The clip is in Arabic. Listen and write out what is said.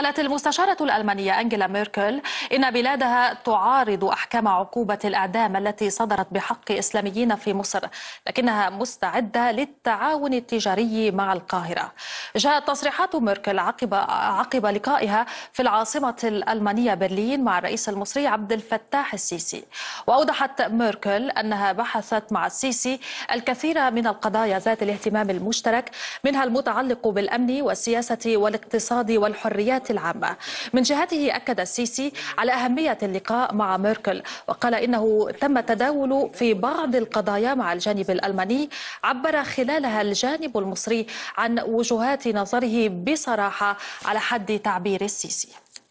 قالت المستشارة الألمانية أنجيلا ميركل إن بلادها تعارض أحكام عقوبة الإعدام التي صدرت بحق إسلاميين في مصر لكنها مستعدة للتعاون التجاري مع القاهرة جاءت تصريحات ميركل عقب, عقب لقائها في العاصمة الألمانية برلين مع الرئيس المصري عبد الفتاح السيسي وأوضحت ميركل أنها بحثت مع السيسي الكثير من القضايا ذات الاهتمام المشترك منها المتعلق بالأمن والسياسة والاقتصاد والحريات العامة من جهته أكد السيسي على أهمية اللقاء مع ميركل وقال إنه تم تداول في بعض القضايا مع الجانب الألماني عبر خلالها الجانب المصري عن وجهات نظره بصراحة على حد تعبير السيسي